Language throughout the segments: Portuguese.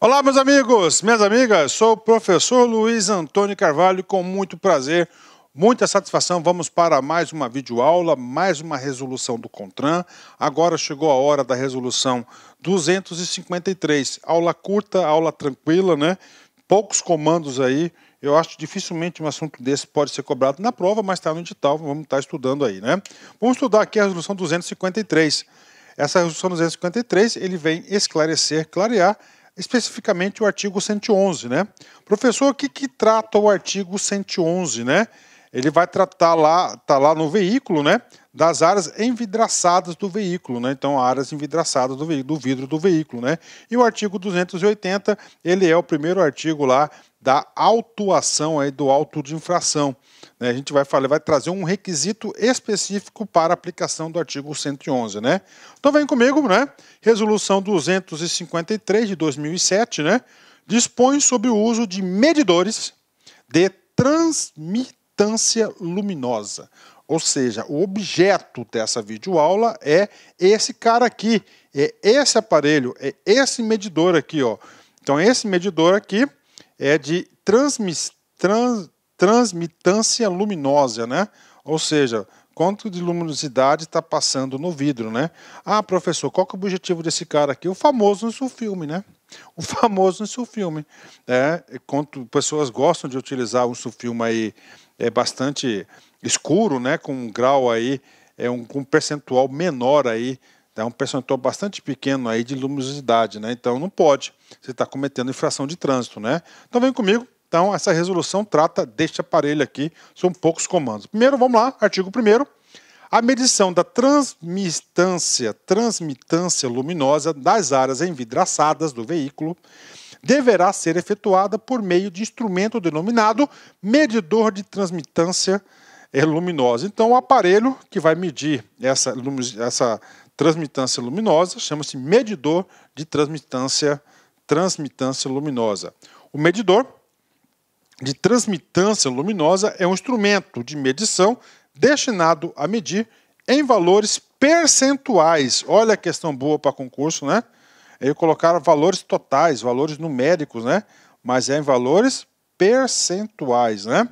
Olá, meus amigos, minhas amigas, sou o professor Luiz Antônio Carvalho, com muito prazer, muita satisfação. Vamos para mais uma videoaula, mais uma resolução do CONTRAN. Agora chegou a hora da resolução 253. Aula curta, aula tranquila, né? Poucos comandos aí. Eu acho que dificilmente um assunto desse pode ser cobrado na prova, mas está no edital. vamos estar tá estudando aí, né? Vamos estudar aqui a resolução 253. Essa resolução 253, ele vem esclarecer, clarear especificamente o artigo 111, né? Professor, o que, que trata o artigo 111, né? Ele vai tratar lá, tá lá no veículo, né? Das áreas envidraçadas do veículo, né? Então, áreas envidraçadas do, do vidro do veículo, né? E o artigo 280, ele é o primeiro artigo lá da autuação aí do auto de infração. Né, a gente vai, falar, vai trazer um requisito específico para a aplicação do artigo 111, né? Então vem comigo, né? Resolução 253 de 2007, né? Dispõe sobre o uso de medidores de transmitância luminosa. Ou seja, o objeto dessa videoaula é esse cara aqui, é esse aparelho, é esse medidor aqui, ó. Então esse medidor aqui é de transmissão trans, transmitância luminosa, né? Ou seja, quanto de luminosidade está passando no vidro, né? Ah, professor, qual que é o objetivo desse cara aqui? O famoso no seu filme, né? O famoso no seu filme. É, quanto pessoas gostam de utilizar um filme aí é bastante escuro, né? Com um grau aí, é um, com um percentual menor aí, é um percentual bastante pequeno aí de luminosidade, né? Então não pode. Você está cometendo infração de trânsito, né? Então vem comigo, então, essa resolução trata deste aparelho aqui, são poucos comandos. Primeiro, vamos lá, artigo 1 a medição da transmitância, transmitância luminosa das áreas envidraçadas do veículo deverá ser efetuada por meio de instrumento denominado medidor de transmitância é, luminosa. Então, o aparelho que vai medir essa, essa transmitância luminosa chama-se medidor de transmitância, transmitância luminosa. O medidor de transmitância luminosa é um instrumento de medição destinado a medir em valores percentuais. Olha a questão boa para concurso, né? Aí é colocaram valores totais, valores numéricos, né? Mas é em valores percentuais, né?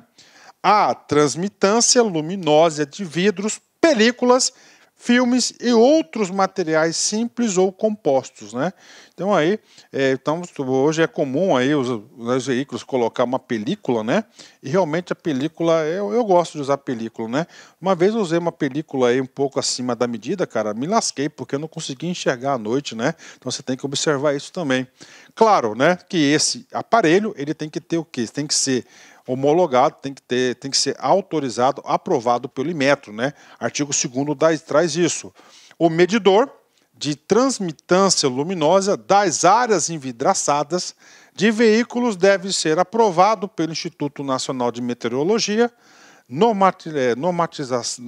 A transmitância luminosa de vidros, películas filmes e outros materiais simples ou compostos, né? Então aí, é, então, hoje é comum aí os, os, veículos colocar uma película, né? E realmente a película, eu, eu gosto de usar película, né? Uma vez eu usei uma película aí um pouco acima da medida, cara, me lasquei porque eu não consegui enxergar à noite, né? Então você tem que observar isso também. Claro, né? Que esse aparelho ele tem que ter o quê? Tem que ser homologado, tem que, ter, tem que ser autorizado, aprovado pelo Imetro, né? Artigo 2 traz isso. O medidor de transmitância luminosa das áreas envidraçadas de veículos deve ser aprovado pelo Instituto Nacional de Meteorologia, normatização,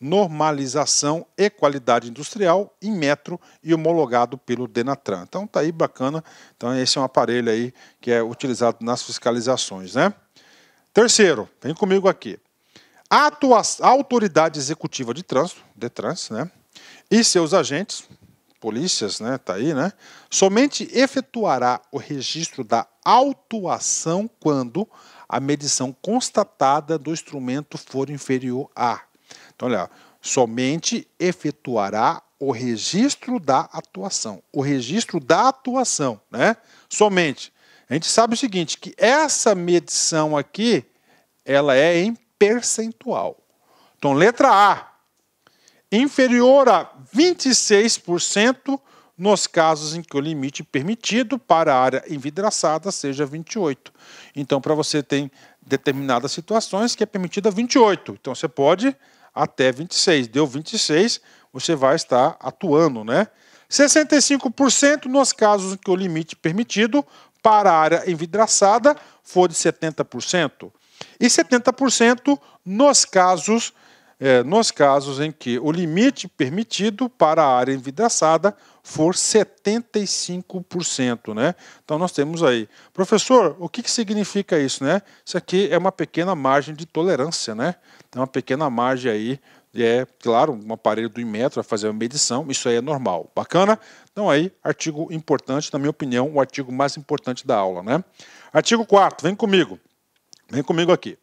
normalização e qualidade industrial em metro e homologado pelo Denatran. Então tá aí bacana. Então esse é um aparelho aí que é utilizado nas fiscalizações, né? Terceiro, vem comigo aqui. A, autoridade executiva de trânsito, Detran, né? E seus agentes, polícias, né, tá aí, né? Somente efetuará o registro da autuação quando a medição constatada do instrumento for inferior a. Então, olha, somente efetuará o registro da atuação. O registro da atuação, né? Somente. A gente sabe o seguinte, que essa medição aqui, ela é em percentual. Então, letra A, inferior a 26% nos casos em que o limite permitido para a área envidraçada seja 28. Então, para você tem determinadas situações que é permitida 28. Então, você pode até 26. Deu 26, você vai estar atuando, né? 65% nos casos em que o limite permitido para a área envidraçada for de 70%. E 70% nos casos, eh, nos casos em que o limite permitido para a área envidraçada for 75%, né? Então nós temos aí, professor, o que, que significa isso, né? Isso aqui é uma pequena margem de tolerância, né? É uma pequena margem aí, é claro, um aparelho do Inmetro vai fazer uma medição, isso aí é normal, bacana? Então aí, artigo importante, na minha opinião, o artigo mais importante da aula, né? Artigo 4, vem comigo, vem comigo aqui.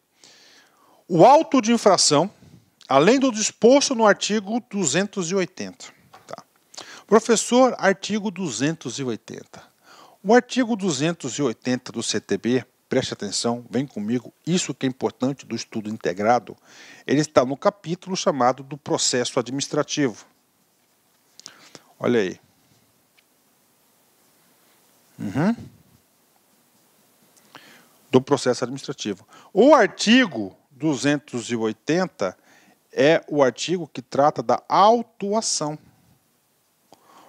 O auto de infração, além do disposto no artigo 280 Professor, artigo 280. O artigo 280 do CTB, preste atenção, vem comigo, isso que é importante do estudo integrado, ele está no capítulo chamado do processo administrativo. Olha aí. Uhum. Do processo administrativo. O artigo 280 é o artigo que trata da autuação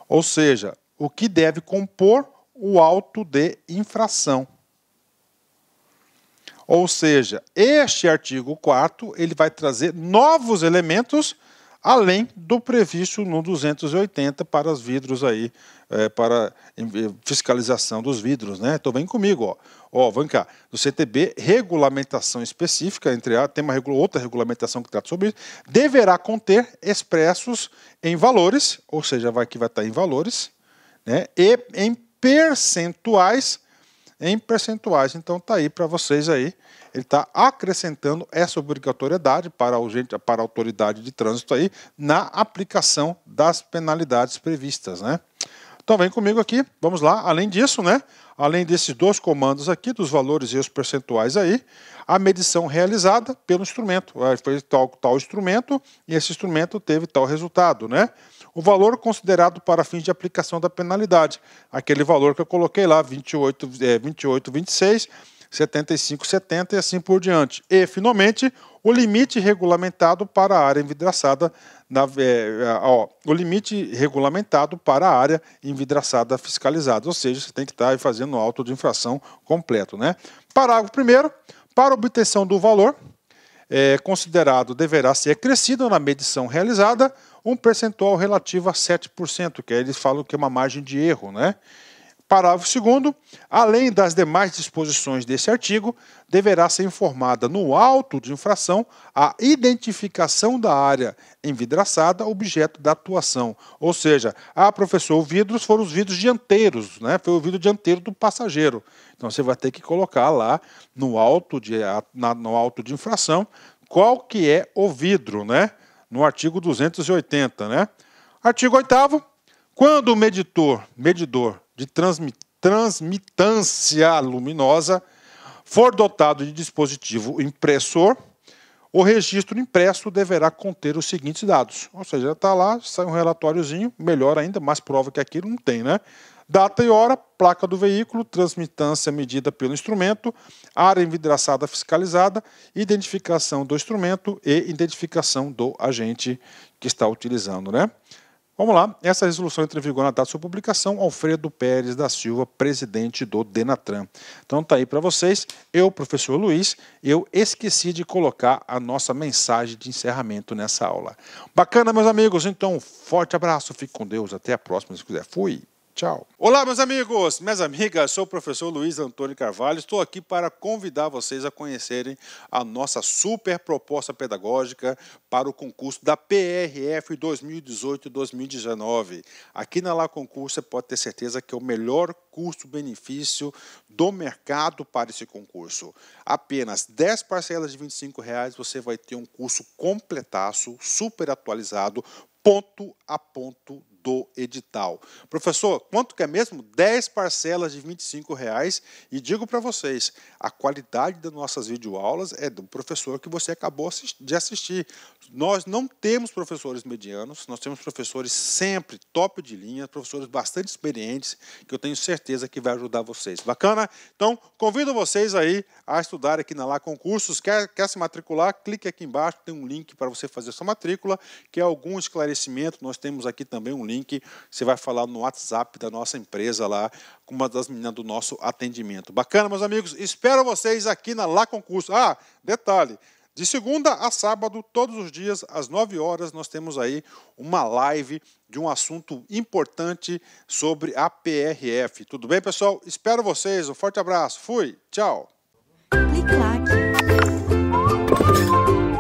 ou seja, o que deve compor o auto de infração. Ou seja, este artigo 4 ele vai trazer novos elementos além do previsto no 280 para os vidros aí, é, para eh, fiscalização dos vidros, né? Então vem comigo, ó. Ó, oh, vem cá. do CTB, regulamentação específica, entre a, tem uma regula, outra regulamentação que trata sobre isso, deverá conter expressos em valores, ou seja, vai que vai estar em valores, né? E em percentuais, em percentuais. Então tá aí para vocês aí. Ele está acrescentando essa obrigatoriedade para, o, para a autoridade de trânsito aí na aplicação das penalidades previstas, né? Então vem comigo aqui, vamos lá. Além disso, né? Além desses dois comandos aqui, dos valores e os percentuais aí, a medição realizada pelo instrumento. Ah, foi tal, tal instrumento e esse instrumento teve tal resultado, né? O valor considerado para fins de aplicação da penalidade. Aquele valor que eu coloquei lá, 28, é, 28 26 75, 70 e assim por diante. E, finalmente, o limite regulamentado para a área envidraçada na, é, ó, o limite regulamentado para a área envidraçada fiscalizada, ou seja, você tem que estar fazendo o auto de infração completo. Né? Parágrafo 1 para obtenção do valor é, considerado deverá ser acrescido na medição realizada um percentual relativo a 7%, que aí eles falam que é uma margem de erro, né? Parágrafo 2. Além das demais disposições desse artigo, deverá ser informada no auto de infração a identificação da área envidraçada objeto da atuação. Ou seja, ah, professor, os vidros foram os vidros dianteiros, né? foi o vidro dianteiro do passageiro. Então você vai ter que colocar lá no auto de, na, no auto de infração qual que é o vidro, né? no artigo 280. Né? Artigo 8. Quando o meditor, medidor de transmitância luminosa for dotado de dispositivo impressor, o registro impresso deverá conter os seguintes dados. Ou seja, está lá, sai um relatóriozinho, melhor ainda, mais prova que aquilo não tem, né? Data e hora, placa do veículo, transmitância medida pelo instrumento, área envidraçada fiscalizada, identificação do instrumento e identificação do agente que está utilizando, né? Vamos lá, essa resolução entra em vigor na data de sua publicação, Alfredo Pérez da Silva, presidente do Denatran. Então tá aí para vocês, eu, professor Luiz, eu esqueci de colocar a nossa mensagem de encerramento nessa aula. Bacana, meus amigos, então um forte abraço, fique com Deus, até a próxima, se quiser. Fui! Tchau. Olá, meus amigos, minhas amigas, sou o professor Luiz Antônio Carvalho. Estou aqui para convidar vocês a conhecerem a nossa super proposta pedagógica para o concurso da PRF 2018-2019. Aqui na La Concurso você pode ter certeza que é o melhor custo-benefício do mercado para esse concurso. Apenas 10 parcelas de R$ 25 reais, você vai ter um curso completaço, super atualizado, ponto a ponto do edital. Professor, quanto que é mesmo? 10 parcelas de R$ 25,00. E digo para vocês, a qualidade das nossas videoaulas é do professor que você acabou de assistir. Nós não temos professores medianos, nós temos professores sempre top de linha, professores bastante experientes, que eu tenho certeza que vai ajudar vocês. Bacana? Então, convido vocês aí a estudar aqui na Lá Concursos. Quer, quer se matricular? Clique aqui embaixo, tem um link para você fazer sua matrícula. Quer é algum esclarecimento? Nós temos aqui também um link link, você vai falar no WhatsApp da nossa empresa lá, com uma das meninas do nosso atendimento. Bacana, meus amigos? Espero vocês aqui na Lá Concurso. Ah, detalhe, de segunda a sábado, todos os dias, às 9 horas, nós temos aí uma live de um assunto importante sobre a PRF. Tudo bem, pessoal? Espero vocês. Um forte abraço. Fui. Tchau. Clique